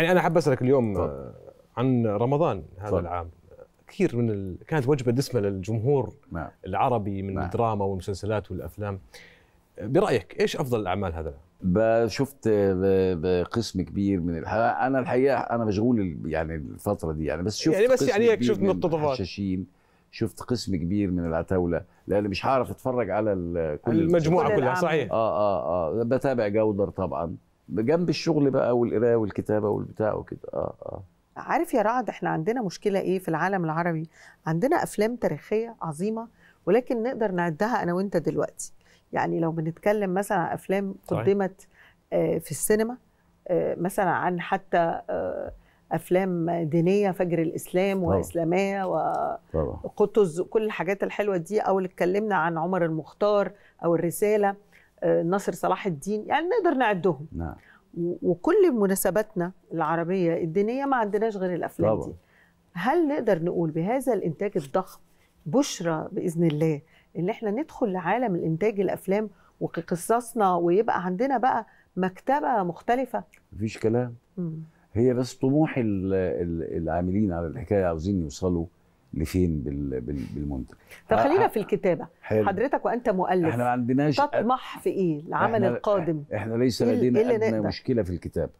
يعني انا حاب اسالك اليوم طبعا. آه، عن رمضان هذا طبعا. العام كثير من ال... كانت وجبه دسمه للجمهور نعم. العربي من نعم. الدراما والمسلسلات والافلام برايك ايش افضل الاعمال هذا العام؟ شفت قسم كبير من الح... انا الحقيقه انا مشغول يعني الفتره دي يعني بس شفت يعني بس يعني هيك شفت مقتطفات شفت قسم كبير من العتاوله لاني مش عارف اتفرج على كل المجموعه كلها صحيح اه اه اه بتابع جودر طبعا جنب الشغل بقى والقرايه والكتابه والبتاع وكده اه اه عارف يا رعد احنا عندنا مشكله ايه في العالم العربي عندنا افلام تاريخيه عظيمه ولكن نقدر نعدها انا وانت دلوقتي يعني لو بنتكلم مثلا عن افلام قدمت آه، في السينما آه، مثلا عن حتى آه، افلام دينيه فجر الاسلام طبعا. واسلاميه وقطز كل الحاجات الحلوه دي او اللي اتكلمنا عن عمر المختار او الرساله ناصر صلاح الدين يعني نقدر نعدهم نعم. وكل مناسباتنا العربيه الدينيه ما عندناش غير الافلام طبعا. دي هل نقدر نقول بهذا الانتاج الضخم بشرى باذن الله ان احنا ندخل لعالم الانتاج الافلام وقصصنا ويبقى عندنا بقى مكتبه مختلفه مفيش كلام مم. هي بس طموح العاملين على الحكايه عاوزين يوصلوا لفين بالمنتج طب آه، خلينا في الكتابه حلو. حضرتك وانت مؤلف احنا ما عندناش تطمح في ايه العمل القادم احنا ليس إيه لدينا إيه ادنى نقدر. مشكله في الكتابه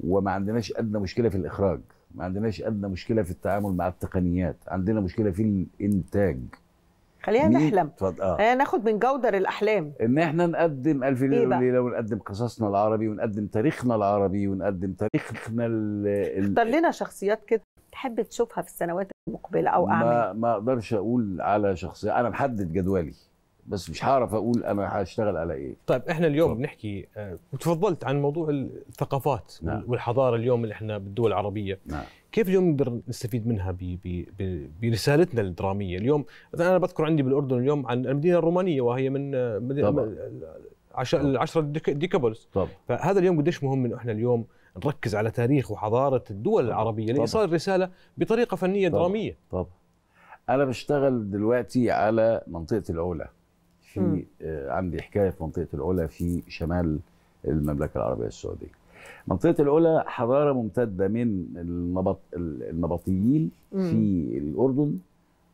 وما عندناش ادنى مشكله في الاخراج ما عندناش ادنى مشكله في التعامل مع التقنيات عندنا مشكله في الانتاج خلينا نحلم آه. آه ناخد من جودر الاحلام ان احنا نقدم الف إيه ليله وليله ونقدم قصصنا العربي ونقدم تاريخنا العربي ونقدم تاريخنا اختار لنا شخصيات كده تحب تشوفها في السنوات المقبله او اعمال ما ما اقدرش اقول على شخصيه انا محدد جدولي بس مش هعرف اقول انا هشتغل على ايه طيب احنا اليوم طب. بنحكي وتفضلت آه، عن موضوع الثقافات نعم. والحضاره اليوم اللي احنا بالدول العربيه نعم. كيف اليوم نقدر نستفيد منها ب ب ب برسالتنا الدراميه اليوم مثلا انا بذكر عندي بالاردن اليوم عن المدينه الرومانيه وهي من آه، مدينة آه، العشرة ديكابولس فهذا اليوم قديش مهم انه احنا اليوم نركز على تاريخ وحضاره الدول العربيه لايصال الرساله بطريقه فنيه طبعًا. دراميه طبعا انا بشتغل دلوقتي على منطقه العلا في م. آه، عندي حكايه في منطقه العلا في شمال المملكه العربيه السعوديه منطقه العلا حضاره ممتده من النبط النبطيين في الاردن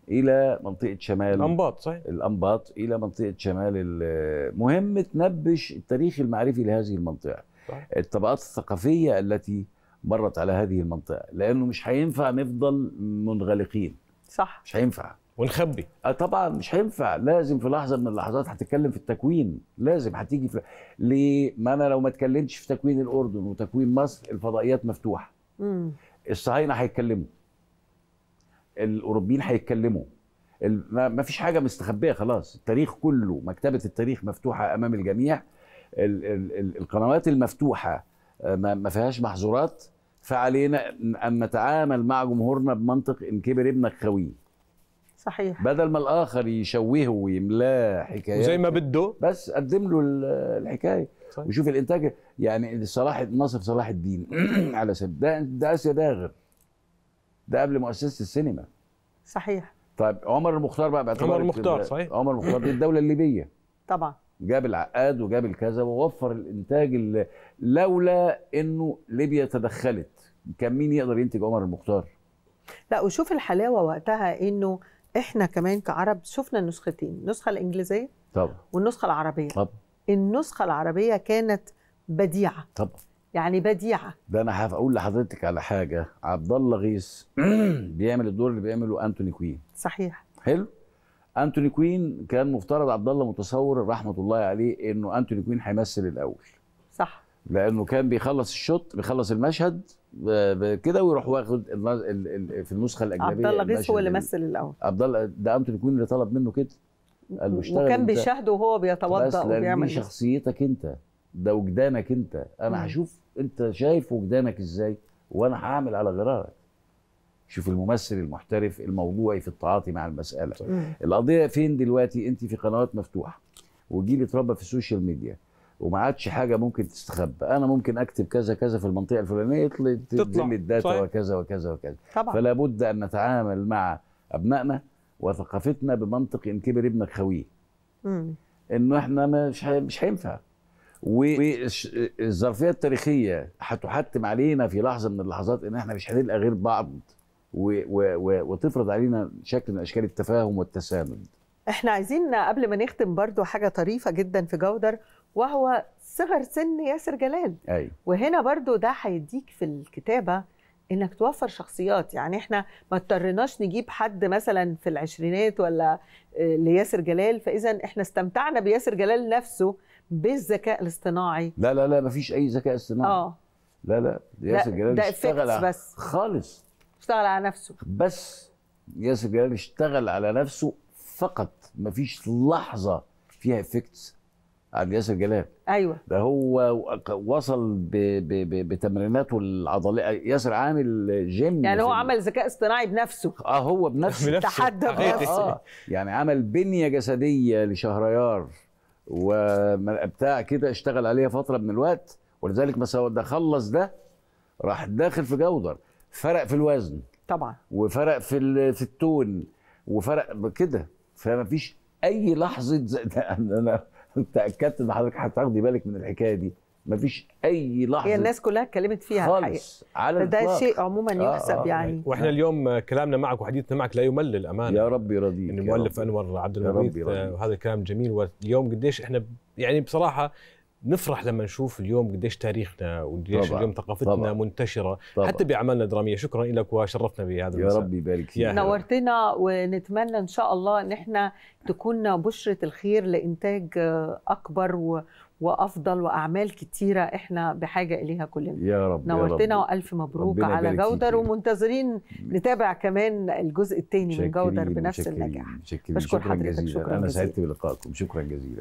الى منطقه شمال الانباط صحيح الانباط الى منطقه شمال المهم تنبش التاريخ المعرفي لهذه المنطقه الطبقات الثقافيه التي مرت على هذه المنطقه لانه مش هينفع نفضل منغلقين صح مش هينفع ونخبي اه طبعا مش هينفع لازم في لحظه من اللحظات هتتكلم في التكوين لازم هتيجي في ليه ما انا لو ما اتكلمتش في تكوين الاردن وتكوين مصر الفضائيات مفتوحه الصهاينه هيتكلموا الاوروبيين هيتكلموا ما فيش حاجه مستخبيه خلاص التاريخ كله مكتبه التاريخ مفتوحه امام الجميع القنوات المفتوحه آه، ما فيهاش محظورات فعلينا ان نتعامل مع جمهورنا بمنطق ان كبر ابنك خويه صحيح بدل ما الاخر يشوهه ويملاه حكايات وزي ما بده بس قدم له الحكايه صحيح. وشوف الانتاج يعني صلاح ناصر صلاح الدين على سبيل ده ده اسيا داغر ده قبل مؤسسه السينما صحيح طيب عمر المختار بقى عمر المختار صحيح عمر المختار دي الدوله الليبيه طبعا جاب العقاد وجاب الكذا ووفر الانتاج لولا انه ليبيا تدخلت كان مين يقدر ينتج عمر المختار لا وشوف الحلاوه وقتها انه احنا كمان كعرب شفنا النسختين النسخه الانجليزيه طبعا والنسخه العربيه طبعا النسخه العربيه كانت بديعه طبعا يعني بديعه ده انا هقول لحضرتك على حاجه عبد الله غيث بيعمل الدور اللي بيعمله انتوني كوين صحيح حلو انتوني كوين كان مفترض عبد الله متصور رحمه الله عليه انه انتوني كوين هيمثل الاول صح لانه كان بيخلص الشوط بيخلص المشهد كده ويروح واخد في النسخه الاجنبيه عبد الله غيث هو اللي مثل الاول عبد الله ده انتوني كوين اللي طلب منه كده قال له اشتغل وكان بيشاهده وهو بيتوضا وبيعمل دي شخصيتك انت ده وجدانك انت انا هشوف انت شايف وجدانك ازاي وانا هعمل على غرارك شوف الممثل المحترف الموضوعي في التعاطي مع المساله طيب. القضيه فين دلوقتي انت في قنوات مفتوحه وجيلي اتربى في السوشيال ميديا وما عادش حاجه ممكن تستخبى انا ممكن اكتب كذا كذا في المنطقه الفلانيه يطلع تدل الداتا صحيح. وكذا وكذا وكذا طبعا. فلا بد ان نتعامل مع ابنائنا وثقافتنا بمنطق ان كبر ابنك خويه انه احنا مش مش هينفع والظرفيه التاريخيه هتحتم علينا في لحظه من اللحظات ان احنا مش هنلقى غير بعض و و وتفرض علينا شكل من اشكال التفاهم والتسامن احنا عايزين قبل ما نختم برضو حاجه طريفه جدا في جودر وهو صغر سن ياسر جلال أي. وهنا برضو ده هيديك في الكتابه انك توفر شخصيات يعني احنا ما اضطرناش نجيب حد مثلا في العشرينات ولا آه، لياسر جلال فاذا احنا استمتعنا بياسر جلال نفسه بالذكاء الاصطناعي لا لا لا ما فيش اي ذكاء اصطناعي اه لا لا ياسر جلال اشتغل بس خالص اشتغل على نفسه بس ياسر جلال اشتغل على نفسه فقط مفيش لحظه فيها افكتس عن ياسر جلال ايوه ده هو وصل ب ب ب بتمريناته العضليه ياسر عامل جيم يعني هو عمل ذكاء اصطناعي بنفسه اه هو بنفسه تحدى بنفسه آه يعني عمل بنيه جسديه لشهريار وبتاع كده اشتغل عليها فتره من الوقت ولذلك مثلا ده خلص ده راح داخل في جودر فرق في الوزن طبعا وفرق في في التون وفرق كده فما فيش اي لحظه انا تاكدت ان حضرتك هتاخدي بالك من الحكايه دي مفيش اي لحظه هي الناس كلها اتكلمت فيها خالص الحقيقة. على ده شيء عموما آه، يحسب آه آه يعني واحنا اليوم كلامنا معك وحديثنا معك لا يمل الامانه يا رب يرضيك المؤلف انور عبد المجيد آه، وهذا كلام جميل واليوم قديش احنا يعني بصراحه نفرح لما نشوف اليوم قديش تاريخنا وقديش اليوم ثقافتنا طبعًا. منتشره طبعًا. حتى باعمالنا الدراميه شكرا لك وشرفتنا بهذا يا ربي رب يبارك فيك نورتنا ونتمنى ان شاء الله ان احنا تكون بشره الخير لانتاج اكبر و... وافضل واعمال كتيره احنا بحاجه اليها كلنا يا رب نورتنا يا رب. والف مبروك على جودر ومنتظرين نتابع كمان الجزء الثاني من جودر بنفس مشكرين النجاح شكرا بشكر حضرتك شكرا جزيلا انا سعدت بلقائكم شكرا جزيلا